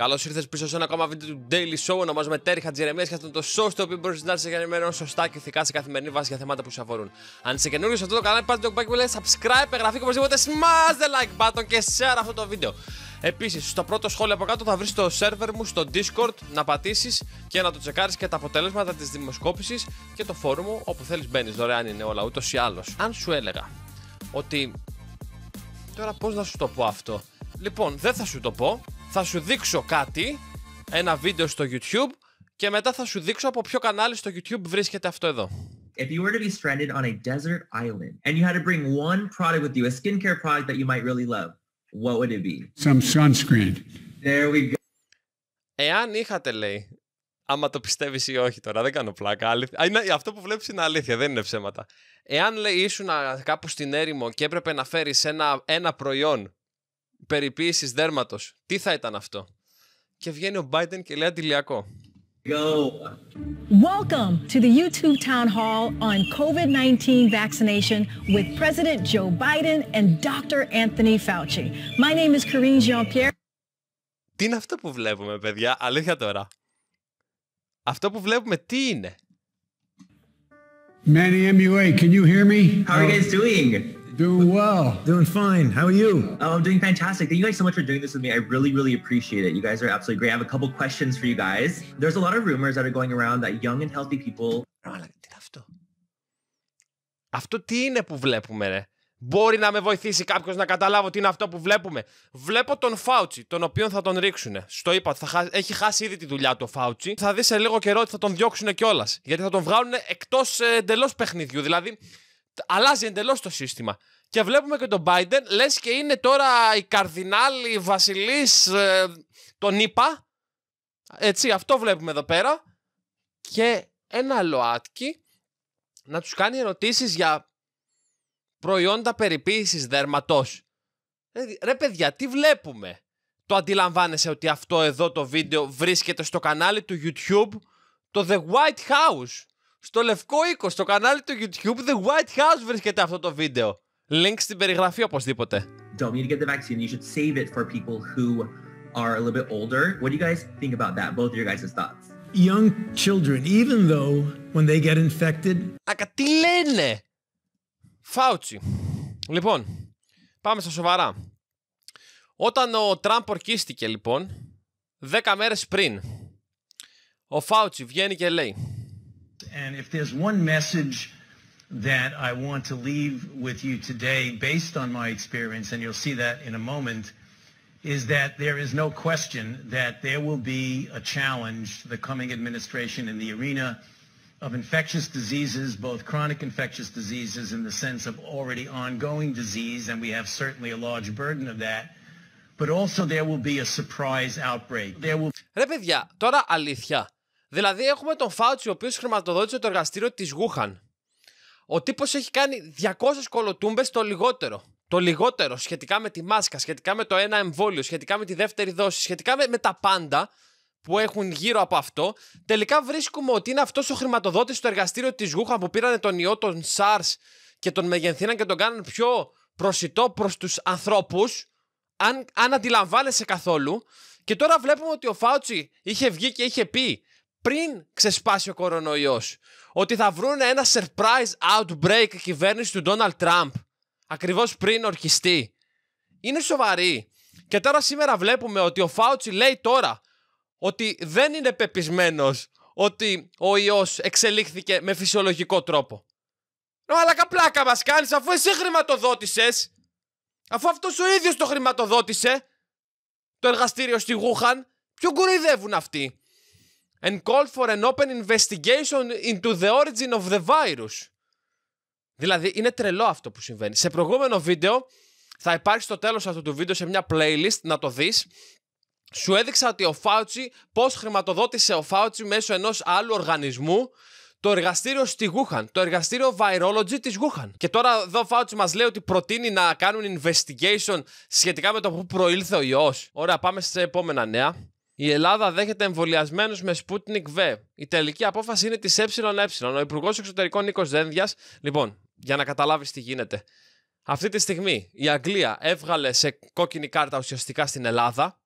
Καλώς ήρθες πίσω σε ένα ακόμα βίντεο του Daily Show. Ονομάζομαι Τέρι Χατζηρεμία και αυτό είναι το show στο οποίο μπορείς να σε ενημερώνω σωστά και ηθικά σε καθημερινή βάση για θέματα που σε αφορούν. Αν είσαι καινούριο σε αυτό το κανάλι, πάτε το κουμπάκι που λέει subscribe, εγγραφή και οπωσδήποτε smash the like button και share αυτό το βίντεο. Επίσης, στο πρώτο σχόλιο από κάτω θα βρεις το server μου στο Discord να πατήσεις και να το τσεκάρεις και τα αποτέλεσματα της δημοσκόπησης και το φόρουμ μου όπου θέλεις μπαίνεις δωρεάν είναι όλα ούτως ή άλλως. Αν σου έλεγα ότι. Τώρα πώς να σου το πω αυτό. Λοιπόν, δεν θα σου το πω, θα σου δείξω κάτι, ένα βίντεο στο YouTube και μετά θα σου δείξω από ποιο κανάλι στο YouTube βρίσκεται αυτό εδώ. If you were to be stranded on a desert island and you had to bring one product with you, a skincare product that you might really love, what would it be? Some sunscreen. There we go. Εάν είχατε, λέει, άμα το πιστεύεις ή όχι τώρα, δεν κάνω πλάκα. Αλήθεια. Είναι, αυτό που βλέπεις είναι αλήθεια, δεν είναι ψέματα. Εάν λέει ήσουν κάπου στην έρημο και έπρεπε να φέρεις ένα, ένα προϊόν περιποίησης δέρματος. Τι θα ήταν αυτό. Και βγαίνει ο Biden και λέει αντιλιακό. Welcome to the YouTube town hall on COVID 19 vaccination with President Joe Biden and Dr. Anthony Fauci. My name is Karine Jean Pierre. Τι είναι αυτό που βλέπουμε, παιδιά, αλήθεια τώρα. Αυτό που βλέπουμε, τι είναι. Manny MUA, can you hear me? How are you guys doing? Doing well. Doing fine. How are you? Oh, I'm doing fantastic. Thank you guys so much for doing this with me. I really, really appreciate it. You guys are absolutely great. I have a couple questions for you guys. There's a lot of rumors that are going around that young and healthy people... αυτό. τι είναι που βλέπουμε, ρε. Μπορεί να με βοηθήσει κάποιος να καταλάβω τι είναι αυτό που βλέπουμε. Βλέπω τον Φάουτσι, τον οποίο θα τον ρίξουνε Στο είπα, θα χα... έχει χάσει ήδη τη δουλειά του ο Φάουτσι. Θα δεις σε λίγο καιρό ότι θα τον διώξουν κιόλας. Γιατί θα τον βγάλουν εκτός ε, εντελώς παιχνιδιού. Δηλαδή, αλλάζει εντελώς το σύστημα. Και βλέπουμε και τον Biden, λες και είναι τώρα η καρδινάλη, βασιλής ε, τον ΗΠΑ. Έτσι, αυτό βλέπουμε εδώ πέρα. Και ένα ΛΟΑΤΚΙ να τους κάνει ερωτήσεις για προϊόντα περιποίησης δέρματος. Ε, ρε παιδιά, τι βλέπουμε. Το αντιλαμβάνεσαι ότι αυτό εδώ το βίντεο βρίσκεται στο κανάλι του YouTube, το The White House στο Λευκό οίκο, στο κανάλι του YouTube The White House βρίσκεται αυτό το βίντεο. Link στην περιγραφή οπωσδήποτε. Don't need to get the vaccine. You should save it for people who are a little bit older. What do you guys think about that? Both of your guys' thoughts. Young children, even though when they get infected. Ακα, τι λένε! Φάουτσι. Λοιπόν, πάμε στα σοβαρά. Όταν ο Τραμπ ορκίστηκε λοιπόν, δέκα μέρες πριν, ο Φάουτσι βγαίνει και λέει And if there's one message that I want to leave with you today based on my experience, and you'll see that in a moment, is that there is no question that there will be a challenge to the coming administration in the arena of infectious diseases, both chronic infectious diseases in the sense of already ongoing disease, and we have certainly a large burden of that, but also there will be a surprise outbreak. There will... Ρε παιδιά, τώρα αλήθεια. Δηλαδή, έχουμε τον Φάουτσι, ο οποίος χρηματοδότησε το εργαστήριο της Γούχαν. Ο τύπος έχει κάνει 200 κολοτούμπες το λιγότερο. Το λιγότερο σχετικά με τη μάσκα, σχετικά με το ένα εμβόλιο, σχετικά με τη δεύτερη δόση, σχετικά με, τα πάντα που έχουν γύρω από αυτό. Τελικά βρίσκουμε ότι είναι αυτός ο χρηματοδότης στο εργαστήριο της Γούχαν που πήραν τον ιό, των SARS και τον μεγενθύναν και τον κάναν πιο προσιτό προς τους ανθρώπους. Αν, αν αντιλαμβάνεσαι καθόλου. Και τώρα βλέπουμε ότι ο Φάουτσι είχε βγει και είχε πει πριν ξεσπάσει ο κορονοϊός. Ότι θα βρουν ένα surprise outbreak η κυβέρνηση του Donald Trump. Ακριβώς πριν ορκιστεί. Είναι σοβαρή. Και τώρα σήμερα βλέπουμε ότι ο Φάουτσι λέει τώρα ότι δεν είναι πεπισμένος ότι ο ιός εξελίχθηκε με φυσιολογικό τρόπο. Αλλά καπλάκα μας κάνεις αφού εσύ χρηματοδότησες. Αφού αυτός ο ίδιος το χρηματοδότησε. Το εργαστήριο στη Γούχαν. ποιο κοροϊδεύουν αυτοί and called for an open investigation into the origin of the virus. Δηλαδή είναι τρελό αυτό που συμβαίνει. Σε προηγούμενο βίντεο θα υπάρχει στο τέλος αυτού του βίντεο σε μια playlist να το δεις. Σου έδειξα ότι ο Φάουτσι πώς χρηματοδότησε ο Φάουτσι μέσω ενός άλλου οργανισμού το εργαστήριο στη Γούχαν, το εργαστήριο Virology της Γούχαν. Και τώρα εδώ ο Φάουτσι μας λέει ότι προτείνει να κάνουν investigation σχετικά με το που προήλθε ο ιός. Ωραία, πάμε σε επόμενα νέα. Η Ελλάδα δέχεται εμβολιασμένους με Sputnik V. Η τελική απόφαση είναι της ΕΕ. Ο Υπουργός Εξωτερικών Νίκος Δένδιας. Λοιπόν, για να καταλάβεις τι γίνεται. Αυτή τη στιγμή η Αγγλία έβγαλε σε κόκκινη κάρτα ουσιαστικά στην Ελλάδα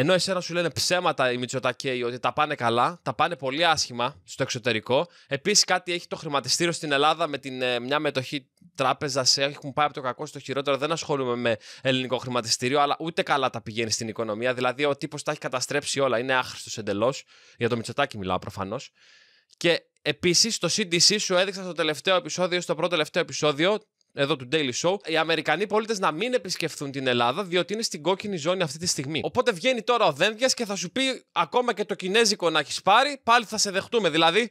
ενώ εσένα σου λένε ψέματα οι Μητσοτακέοι ότι τα πάνε καλά, τα πάνε πολύ άσχημα στο εξωτερικό. Επίσης, κάτι έχει το χρηματιστήριο στην Ελλάδα με την, ε, μια μετοχή τράπεζα. Έχουν πάει από το κακό στο χειρότερο. Δεν ασχολούμαι με ελληνικό χρηματιστήριο, αλλά ούτε καλά τα πηγαίνει στην οικονομία. Δηλαδή, ο τύπος τα έχει καταστρέψει όλα. Είναι άχρηστος εντελώς. Για το Μητσοτάκι μιλάω προφανώς. Και επίσης, το CDC σου έδειξα στο τελευταίο επεισόδιο, στο πρώτο τελευταίο επεισόδιο, εδώ του Daily Show, οι Αμερικανοί πολίτες να μην επισκεφθούν την Ελλάδα, διότι είναι στην κόκκινη ζώνη αυτή τη στιγμή. Οπότε βγαίνει τώρα ο Δένδιας και θα σου πει ακόμα και το κινέζικο να έχεις πάρει, πάλι θα σε δεχτούμε. Δηλαδή,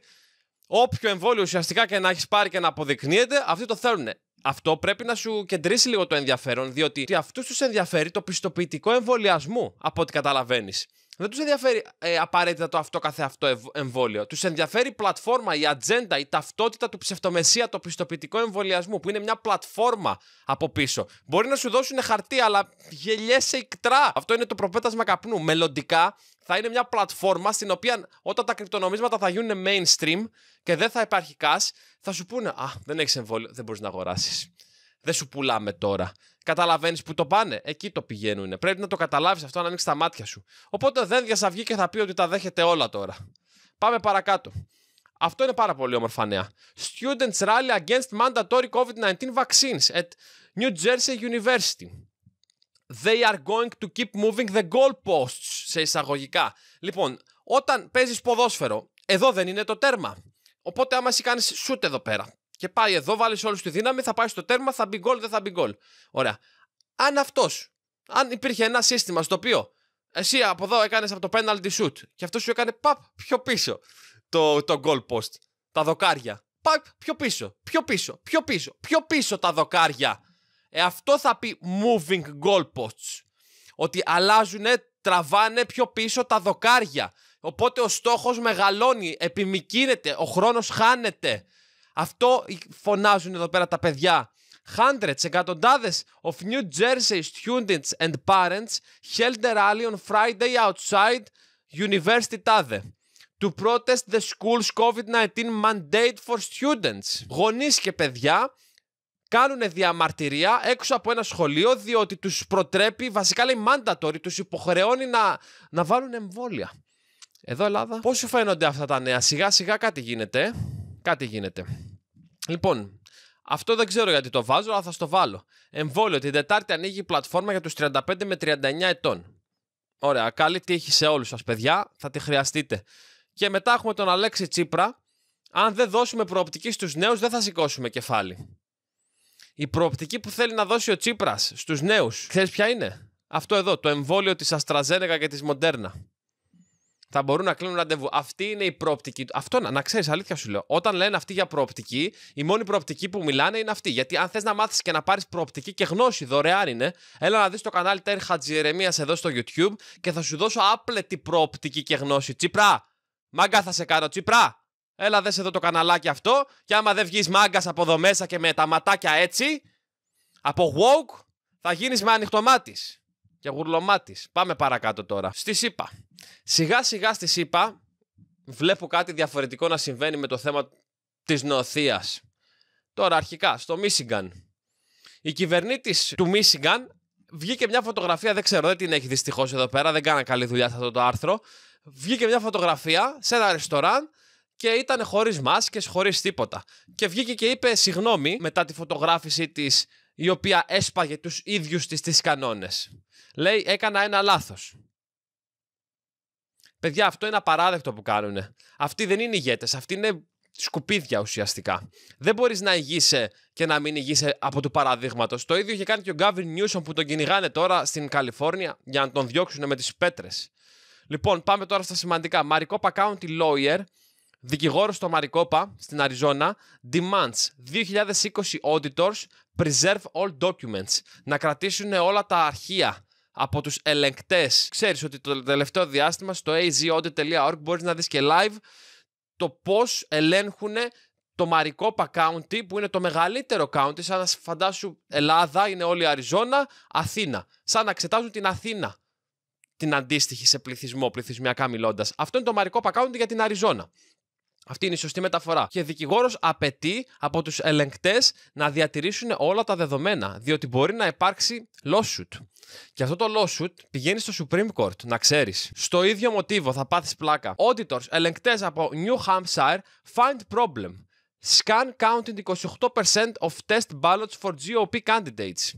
όποιο εμβόλιο ουσιαστικά και να έχεις πάρει και να αποδεικνύεται, αυτοί το θέλουν. Αυτό πρέπει να σου κεντρήσει λίγο το ενδιαφέρον, διότι αυτούς τους ενδιαφέρει το πιστοποιητικό εμβολιασμού, από ό,τι καταλαβαίνεις δεν τους ενδιαφέρει ε, απαραίτητα το αυτό καθεαυτό εμβόλιο. Τους ενδιαφέρει η πλατφόρμα, η ατζέντα, η ταυτότητα του ψευτομεσία, το πιστοποιητικό εμβολιασμού, που είναι μια πλατφόρμα από πίσω. Μπορεί να σου δώσουν χαρτί, αλλά γελιέσαι ικτρά. Αυτό είναι το προπέτασμα καπνού. Μελλοντικά θα είναι μια πλατφόρμα στην οποία όταν τα κρυπτονομίσματα θα γίνουν mainstream και δεν θα υπάρχει cash, θα σου πούνε Α, δεν έχεις εμβόλιο, δεν μπορείς να αγοράσεις. Δεν σου πουλάμε τώρα. Καταλαβαίνεις που το πάνε. Εκεί το πηγαίνουν. Πρέπει να το καταλάβεις αυτό, να ανοίξει τα μάτια σου. Οπότε δεν διασαυγεί και θα πει ότι τα δέχεται όλα τώρα. Πάμε παρακάτω. Αυτό είναι πάρα πολύ όμορφα νέα. Students rally against mandatory COVID-19 vaccines at New Jersey University. They are going to keep moving the goalposts, σε εισαγωγικά. Λοιπόν, όταν παίζεις ποδόσφαιρο, εδώ δεν είναι το τέρμα. Οπότε άμα εσύ κάνεις σούτ εδώ πέρα, και πάει εδώ, βάλει όλους τη δύναμη, θα πάει στο τέρμα, θα μπει γκολ, δεν θα μπει γκολ. Ωραία. Αν αυτός, αν υπήρχε ένα σύστημα στο οποίο εσύ από εδώ έκανες από το penalty shoot και αυτός σου έκανε παπ πιο πίσω το, το goal post, τα δοκάρια. Παπ πιο πίσω, πιο πίσω, πιο πίσω, πιο πίσω τα δοκάρια. Ε, αυτό θα πει moving goal posts. Ότι αλλάζουν, τραβάνε πιο πίσω τα δοκάρια. Οπότε ο στόχος μεγαλώνει, επιμικρύνεται, ο χρόνος χάνεται. Αυτό φωνάζουν εδώ πέρα τα παιδιά. Hundreds, εκατοντάδες of New Jersey students and parents held a rally on Friday outside University Tade to protest the school's COVID-19 mandate for students. Γονείς και παιδιά κάνουν διαμαρτυρία έξω από ένα σχολείο διότι τους προτρέπει, βασικά λέει mandatory, τους υποχρεώνει να, να βάλουν εμβόλια. Εδώ Ελλάδα. Πώς σου φαίνονται αυτά τα νέα, σιγά σιγά κάτι γίνεται, κάτι γίνεται. Λοιπόν, αυτό δεν ξέρω γιατί το βάζω, αλλά θα στο βάλω. Εμβόλιο. Την Τετάρτη ανοίγει η πλατφόρμα για τους 35 με 39 ετών. Ωραία, καλή τύχη σε όλους σας, παιδιά. Θα τη χρειαστείτε. Και μετά έχουμε τον Αλέξη Τσίπρα. Αν δεν δώσουμε προοπτική στους νέους δεν θα σηκώσουμε κεφάλι. Η προοπτική που θέλει να δώσει ο Τσίπρας στους νέους, ξέρεις ποια είναι? Αυτό εδώ, το εμβόλιο της Αστραζένεκα και της Μοντέρνα θα μπορούν να κλείνουν ραντεβού. Αυτή είναι η προοπτική Αυτό να, να ξέρεις, αλήθεια σου λέω. Όταν λένε αυτή για προοπτική, η μόνη προοπτική που μιλάνε είναι αυτή. Γιατί αν θες να μάθεις και να πάρεις προοπτική και γνώση, δωρεάν είναι, έλα να δεις το κανάλι Τέρ Χατζηρεμία εδώ στο YouTube και θα σου δώσω άπλετη προοπτική και γνώση. Τσίπρα! Μάγκα θα σε κάνω, τσίπρα! Έλα δες εδώ το καναλάκι αυτό και άμα δεν βγεις μάγκας από εδώ μέσα και με τα ματάκια έτσι, από woke θα γίνεις με ανοιχτομάτι και γουρλωμάτης. Πάμε παρακάτω τώρα. Στη ΣΥΠΑ. Σιγά σιγά στη ΣΥΠΑ βλέπω κάτι διαφορετικό να συμβαίνει με το θέμα της νοθείας. Τώρα, αρχικά, στο Μίσιγκαν. Η κυβερνήτης του Μίσιγκαν βγήκε μια φωτογραφία, δεν ξέρω, δεν την έχει δυστυχώς εδώ πέρα, δεν κάνα καλή δουλειά σε αυτό το άρθρο. Βγήκε μια φωτογραφία σε ένα ρεστοράν και ήταν χωρίς μάσκες, χωρίς τίποτα. Και βγήκε και είπε συγγνώμη μετά τη φωτογράφηση της η οποία έσπαγε τους ίδιους της τις κανόνες. Λέει έκανα ένα λάθος. Παιδιά αυτό είναι απαράδεκτο που κάνουν. Αυτοί δεν είναι ηγέτες, αυτοί είναι σκουπίδια ουσιαστικά. Δεν μπορείς να ηγείσαι και να μην ηγείσαι από του παραδείγματος. Το ίδιο είχε κάνει και ο Γκάβιν Νιούσον που τον κυνηγάνε τώρα στην Καλιφόρνια για να τον διώξουν με τις πέτρες. Λοιπόν, πάμε τώρα στα σημαντικά. Μαρικόπα County Lawyer, δικηγόρος στο Μαρικόπα στην Αριζόνα, demands 2020 auditors preserve all documents, να κρατήσουν όλα τα αρχεία από τους ελεγκτές. Ξέρεις ότι το τελευταίο διάστημα στο azaudit.org μπορείς να δεις και live το πώς ελέγχουν το Maricopa County που είναι το μεγαλύτερο county σαν να φαντάσου Ελλάδα, είναι όλη η Αριζόνα, Αθήνα. Σαν να εξετάζουν την Αθήνα την αντίστοιχη σε πληθυσμό, πληθυσμιακά μιλώντας. Αυτό είναι το Maricopa County για την Αριζόνα. Αυτή είναι η σωστή μεταφορά. Και δικηγόρος απαιτεί από τους ελεγκτές να διατηρήσουν όλα τα δεδομένα, διότι μπορεί να υπάρξει lawsuit. Και αυτό το lawsuit πηγαίνει στο Supreme Court, να ξέρεις. Στο ίδιο μοτίβο θα πάθεις πλάκα. Auditors, ελεγκτές από New Hampshire, find problem. Scan counting 28% of test ballots for GOP candidates.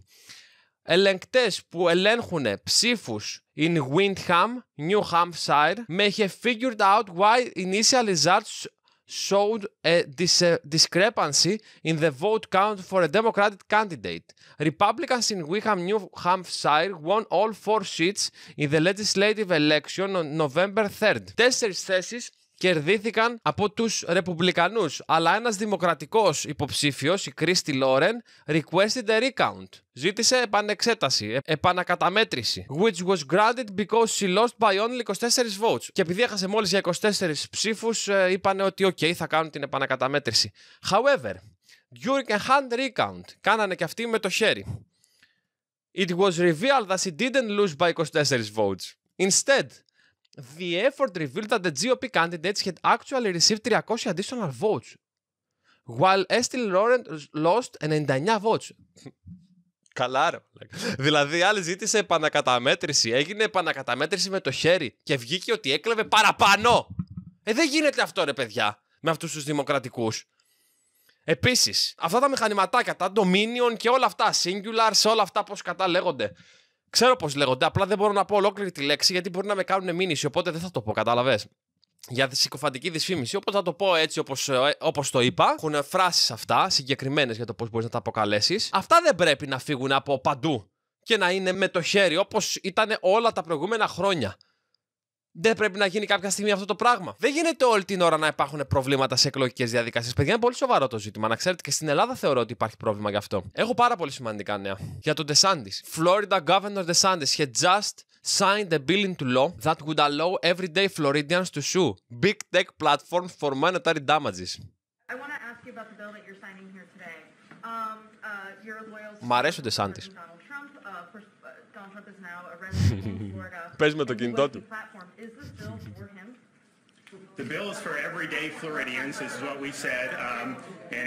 Ελεγκτέ που ελέγχουν ψήφους in Windham, New Hampshire, may have figured out why initial results showed a dis- uh, discrepancy in the vote count for a Democratic candidate. Republicans in Wickham, New Hampshire won all four seats in the legislative election on November 3rd. Τέσσερις θέσεις κερδίθηκαν από τους Ρεπουμπλικανούς, Αλλά ένας δημοκρατικός υποψήφιος, η Κρίστη Λόρεν, requested a recount. Ζήτησε επανεξέταση, ε, επανακαταμέτρηση. Which was granted because she lost by only 24 votes. Και επειδή έχασε μόλις για 24 ψήφους, ε, είπανε ότι OK, θα κάνουν την επανακαταμέτρηση. However, during a hand recount, κάνανε και αυτοί με το χέρι. It was revealed that she didn't lose by 24 votes. Instead, The effort revealed that the GOP candidates had actually received 300 additional votes, while Estelle Laurent lost 99 votes. Καλά ρε. δηλαδή η άλλη ζήτησε επανακαταμέτρηση, έγινε επανακαταμέτρηση με το χέρι και βγήκε ότι έκλεβε παραπάνω. Ε, δεν γίνεται αυτό ρε παιδιά, με αυτούς τους δημοκρατικούς. Επίσης, αυτά τα μηχανηματάκια, τα Dominion και όλα αυτά, Singular, όλα αυτά πώς κατάλεγονται, Ξέρω πώς λέγονται, απλά δεν μπορώ να πω ολόκληρη τη λέξη γιατί μπορεί να με κάνουν μήνυση, οπότε δεν θα το πω, κατάλαβες. Για τη συκοφαντική δυσφήμιση. Οπότε θα το πω έτσι όπως ε, όπως το είπα. Έχουν φράσεις αυτά συγκεκριμένες για το πώς μπορείς να τα αποκαλέσεις. Αυτά δεν πρέπει να φύγουν από παντού και να είναι με το χέρι όπως ήταν όλα τα προηγούμενα χρόνια. Δεν πρέπει να γίνει κάποια στιγμή αυτό το πράγμα. Δεν γίνεται όλη την ώρα να υπάρχουν προβλήματα σε εκλογικές διαδικασίες. Παιδιά, είναι πολύ σοβαρό το ζήτημα. Να ξέρετε και στην Ελλάδα θεωρώ ότι υπάρχει πρόβλημα γι' αυτό. Έχω πάρα πολύ σημαντικά νέα. Για τον DeSantis. Florida Governor DeSantis had just signed a bill into law that would allow everyday Floridians to sue big tech platforms for monetary damages. Μ' αρέσει ο DeSantis. Πες με το κινητό του. The Floridians, what we said, um, and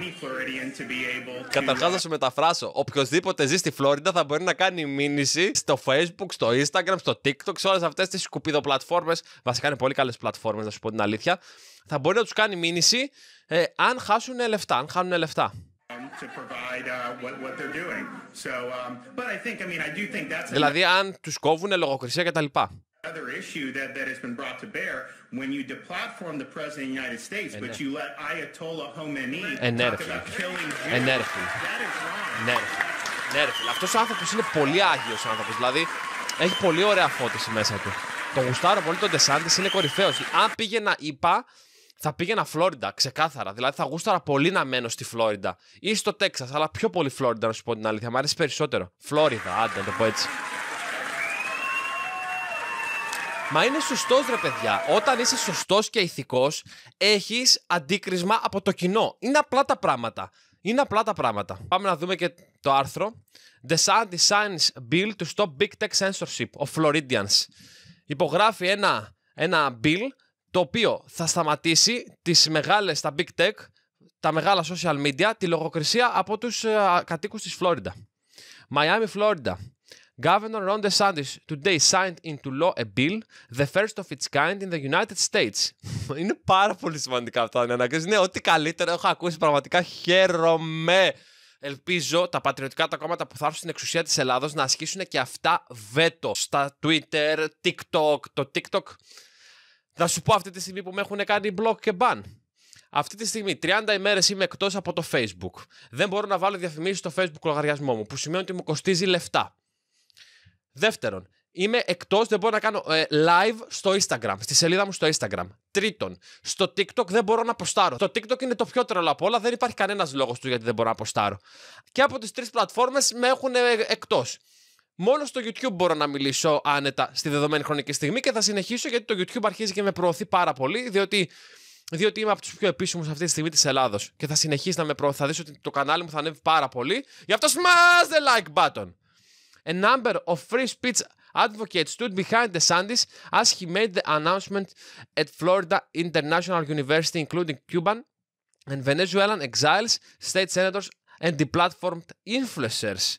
any Floridian to be able Καταρχάς να σου μεταφράσω. Οποιοςδήποτε ζει στη Φλόριντα θα μπορεί να κάνει μήνυση στο Facebook, στο Instagram, στο TikTok, σε όλες αυτές τις πλατφόρμες, Βασικά είναι πολύ καλές πλατφόρμες, να σου πω την αλήθεια. Θα μπορεί να τους κάνει μήνυση ε, αν χάσουν λεφτά, αν χάνουν λεφτά. Δηλαδή, αν τους κόβουν λογοκρισία και τα λοιπά. issue ο άνθρωπος είναι πολύ άγιος άνθρωπος. Δηλαδή έχει πολύ ωραία φώτιση μέσα του. Το γουστάρω πολύ τον Τεσάντης, είναι κορυφαίος. Αν πήγε να είπα, θα πήγαινα Φλόριντα, ξεκάθαρα. Δηλαδή θα γούσταρα πολύ να μένω στη Φλόριντα ή στο Τέξας, αλλά πιο πολύ Φλόριντα να σου πω την αλήθεια. Μ' αρέσει περισσότερο. Φλόριντα, άντε να το πω έτσι. Μα είναι σωστός ρε παιδιά. Όταν είσαι σωστός και ηθικός, έχεις αντίκρισμα από το κοινό. Είναι απλά τα πράγματα. Είναι απλά τα πράγματα. Πάμε να δούμε και το άρθρο. The Sun designs bill to stop big tech censorship of Floridians. Υπογράφει ένα, ένα bill το οποίο θα σταματήσει τις μεγάλες, τα big tech, τα μεγάλα social media, τη λογοκρισία από τους κατοίκου ε, κατοίκους της Φλόριντα. Miami, Florida. Governor Ron DeSantis today signed into law a bill, the first of its kind in the United States. είναι πάρα πολύ σημαντικά αυτά ναι, να ανάγκες. Ναι, ό,τι καλύτερο έχω ακούσει πραγματικά χαίρομαι. Ελπίζω τα πατριωτικά τα κόμματα που θα έρθουν στην εξουσία της Ελλάδος να ασκήσουν και αυτά βέτο στα Twitter, TikTok. Το TikTok θα σου πω αυτή τη στιγμή που με έχουν κάνει block και ban. Αυτή τη στιγμή 30 ημέρες είμαι εκτός από το Facebook. Δεν μπορώ να βάλω διαφημίσεις στο Facebook λογαριασμό μου, που σημαίνει ότι μου κοστίζει λεφτά. Δεύτερον, είμαι εκτός, δεν μπορώ να κάνω ε, live στο Instagram, στη σελίδα μου στο Instagram. Τρίτον, στο TikTok δεν μπορώ να αποστάρω. Το TikTok είναι το πιο τρελό από όλα, δεν υπάρχει κανένας λόγος του γιατί δεν μπορώ να αποστάρω. Και από τις τρεις πλατφόρμες με έχουν εκτό. Μόνο στο YouTube μπορώ να μιλήσω άνετα στη δεδομένη χρονική στιγμή και θα συνεχίσω γιατί το YouTube αρχίζει και με προωθεί πάρα πολύ, διότι, διότι είμαι από τους πιο επίσημους αυτή τη στιγμή της Ελλάδος. Και θα συνεχίσει να με προωθεί. Θα δεις ότι το κανάλι μου θα ανέβει πάρα πολύ. Γι' αυτό smash the like button. A number of free speech advocates stood behind the Sandys as he made the announcement at Florida International University, including Cuban and Venezuelan exiles, state senators and deplatformed influencers.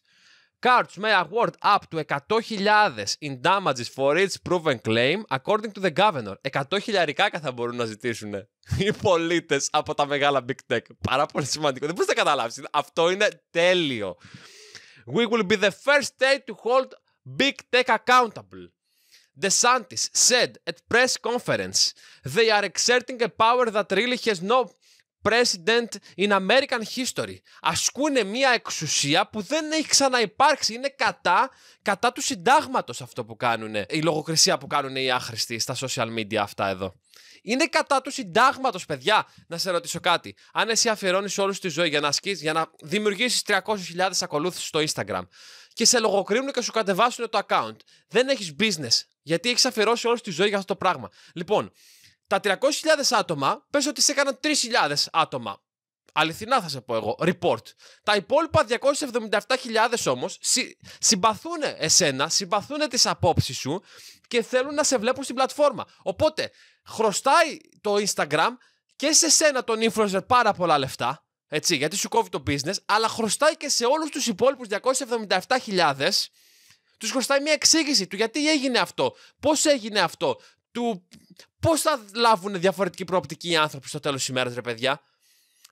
Cards may award up to 100.000 in damages for each proven claim according to the governor. 100.000 χιλιαρικά θα μπορούν να ζητήσουν οι πολίτες από τα μεγάλα big tech. Πάρα πολύ σημαντικό. Δεν μπορείς να καταλάβεις. Αυτό είναι τέλειο. We will be the first state to hold big tech accountable. DeSantis said at press conference they are exerting a power that really has no president in American history. ασκούν μια εξουσία που δεν έχει ξαναυπάρξει. Είναι κατά, κατά του συντάγματος αυτό που κάνουν, η λογοκρισία που κάνουν οι άχρηστοι στα social media αυτά εδώ. Είναι κατά του συντάγματος, παιδιά. Να σε ρωτήσω κάτι. Αν εσύ αφιερώνεις όλη τη ζωή για να ασκείς, για να δημιουργήσεις 300.000 ακολούθους στο Instagram και σε λογοκρίνουν και σου κατεβάσουν το account, δεν έχεις business. Γιατί έχεις αφιερώσει όλη τη ζωή για αυτό το πράγμα. Λοιπόν, τα 300.000 άτομα, πες ότι σε έκαναν 3.000 άτομα. Αληθινά θα σε πω εγώ, report. Τα υπόλοιπα 277.000 όμως συ, συμπαθούν εσένα, συμπαθούν τις απόψεις σου και θέλουν να σε βλέπουν στην πλατφόρμα. Οπότε, χρωστάει το Instagram και σε σένα τον influencer πάρα πολλά λεφτά, έτσι, γιατί σου κόβει το business, αλλά χρωστάει και σε όλους τους υπόλοιπους 277.000 τους χρωστάει μια εξήγηση του γιατί έγινε αυτό, πώς έγινε αυτό, του πώς θα λάβουν διαφορετική προοπτική οι άνθρωποι στο τέλος της ημέρας, ρε παιδιά.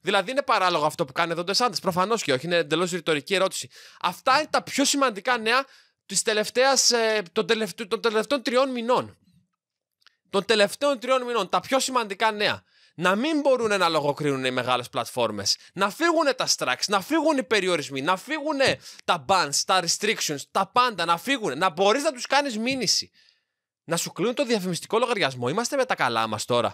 Δηλαδή είναι παράλογο αυτό που κάνει εδώ το Σάντε. Προφανώς και όχι, είναι εντελώς ρητορική ερώτηση. Αυτά είναι τα πιο σημαντικά νέα ε, των, των τελευταίων τριών μηνών. Των τελευταίων τριών μηνών, τα πιο σημαντικά νέα. Να μην μπορούν να λογοκρίνουν οι μεγάλες πλατφόρμες. Να φύγουν τα strikes, να φύγουν οι περιορισμοί, να φύγουν τα bans, τα restrictions, τα πάντα, να φύγουν. Να μπορείς να τους κάνεις μήνυση να σου κλείνουν το διαφημιστικό λογαριασμό. Είμαστε με τα καλά μας τώρα.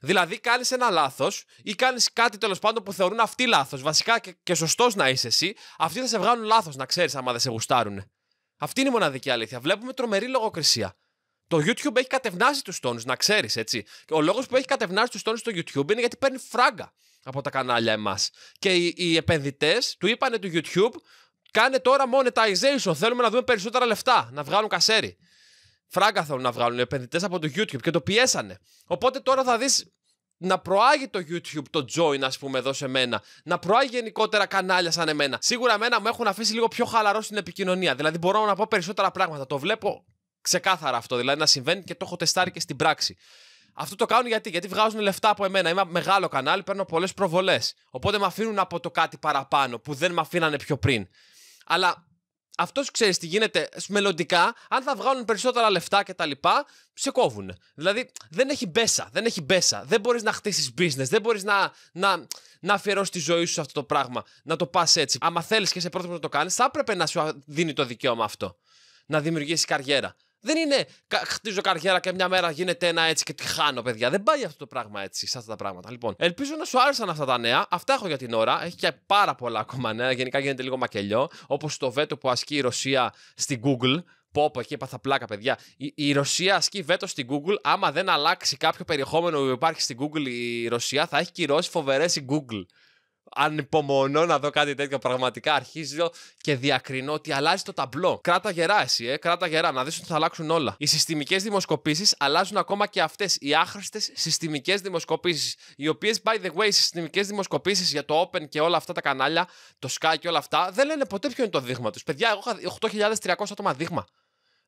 Δηλαδή, κάνεις ένα λάθος ή κάνεις κάτι τέλος πάντων που θεωρούν αυτοί λάθος. Βασικά και, σωστός να είσαι εσύ, αυτοί θα σε βγάλουν λάθος, να ξέρεις, άμα δεν σε γουστάρουν. Αυτή είναι η μοναδική αλήθεια. Βλέπουμε τρομερή λογοκρισία. Το YouTube έχει κατευνάσει τους τόνους, να ξέρεις έτσι. Ο λόγος που έχει κατευνάσει τους τόνους στο YouTube είναι γιατί παίρνει φράγκα από τα κανάλια εμάς. Και οι, οι επενδυτές του είπανε του YouTube, κάνε τώρα monetization. Θέλουμε να δούμε περισσότερα λεφτά, να βγάλουν κασέρι. Φράγκα θέλουν να βγάλουν επενδυτές από το YouTube και το πιέσανε. Οπότε τώρα θα δεις να προάγει το YouTube το join, ας πούμε, εδώ σε μένα. Να προάγει γενικότερα κανάλια σαν εμένα. Σίγουρα εμένα μου έχουν αφήσει λίγο πιο χαλαρό στην επικοινωνία. Δηλαδή μπορώ να πω περισσότερα πράγματα. Το βλέπω ξεκάθαρα αυτό. Δηλαδή να συμβαίνει και το έχω τεστάρει και στην πράξη. Αυτό το κάνουν γιατί, γιατί βγάζουν λεφτά από εμένα. Είμαι μεγάλο κανάλι, παίρνω πολλές προβολές. Οπότε με αφήνουν από το κάτι παραπάνω που δεν με αφήνανε πιο πριν. Αλλά αυτός ξέρεις τι γίνεται μελλοντικά, αν θα βγάλουν περισσότερα λεφτά κτλ. Σε κόβουν. Δηλαδή δεν έχει μπέσα. Δεν έχει μπέσα. Δεν μπορείς να χτίσεις business. Δεν μπορείς να, να, να αφιερώσεις τη ζωή σου σε αυτό το πράγμα. Να το πας έτσι. Άμα θέλεις και σε πρόθυμος να το κάνεις, θα έπρεπε να σου δίνει το δικαίωμα αυτό. Να δημιουργήσεις καριέρα. Δεν είναι χτίζω καριέρα και μια μέρα γίνεται ένα έτσι και τη χάνω, παιδιά. Δεν πάει αυτό το πράγμα έτσι, σε αυτά τα πράγματα. Λοιπόν, ελπίζω να σου άρεσαν αυτά τα νέα. Αυτά έχω για την ώρα. Έχει και πάρα πολλά ακόμα νέα. Γενικά γίνεται λίγο μακελιό. Όπως το βέτο που ασκεί η Ρωσία στην Google. Πόπο, εκεί έπαθα πλάκα, παιδιά. Η, η, Ρωσία ασκεί βέτο στην Google. Άμα δεν αλλάξει κάποιο περιεχόμενο που υπάρχει στην Google η Ρωσία, θα έχει κυρώσει φοβερές η Google αν υπομονώ να δω κάτι τέτοιο, πραγματικά αρχίζω και διακρινώ ότι αλλάζει το ταμπλό. Κράτα γερά, εσύ, ε, κράτα γερά. Να δεις ότι θα αλλάξουν όλα. Οι συστημικές δημοσκοπήσεις αλλάζουν ακόμα και αυτές. Οι άχρηστες συστημικές δημοσκοπήσεις, οι οποίες, by the way, οι συστημικές δημοσκοπήσεις για το Open και όλα αυτά τα κανάλια, το Sky και όλα αυτά, δεν λένε ποτέ ποιο είναι το δείγμα τους. Παιδιά, εγώ είχα 8.300 άτομα δείγμα.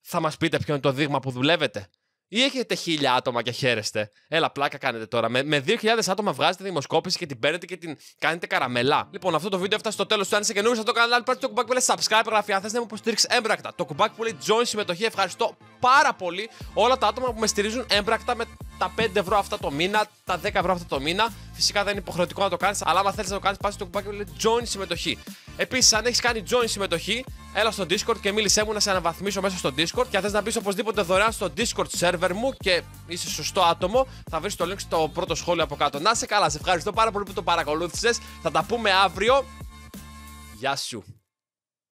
Θα μας πείτε ποιο είναι το δείγμα που δουλεύετε. Ή έχετε χίλια άτομα και χαίρεστε. Έλα, πλάκα κάνετε τώρα. Με, με 2.000 άτομα βγάζετε δημοσκόπηση και την παίρνετε και την κάνετε καραμελά. Λοιπόν, αυτό το βίντεο έφτασε στο τέλος του. Αν είσαι καινούριο το κανάλι, πάρτε το κουμπάκι που λέει subscribe, γραφεία. Θε να μου υποστηρίξει έμπρακτα. Το κουμπάκι που λέει join συμμετοχή. Ευχαριστώ πάρα πολύ όλα τα άτομα που με στηρίζουν έμπρακτα με τα 5 ευρώ αυτά το μήνα, τα 10 ευρώ αυτά το μήνα. Φυσικά δεν είναι υποχρεωτικό να το κάνεις, αλλά αν θέλεις να το κάνεις, πάρτε το κουμπάκι που λέει join συμμετοχή. Επίσης, αν έχεις κάνει join συμμετοχή, έλα στο Discord και μίλησέ μου να σε αναβαθμίσω μέσα στο Discord. Και αν θες να μπεις οπωσδήποτε δωρεάν στο Discord server μου και είσαι σωστό άτομο, θα βρεις το link στο πρώτο σχόλιο από κάτω. Να σε καλά, σε ευχαριστώ πάρα πολύ που το παρακολούθησες. Θα τα πούμε αύριο. Γεια σου.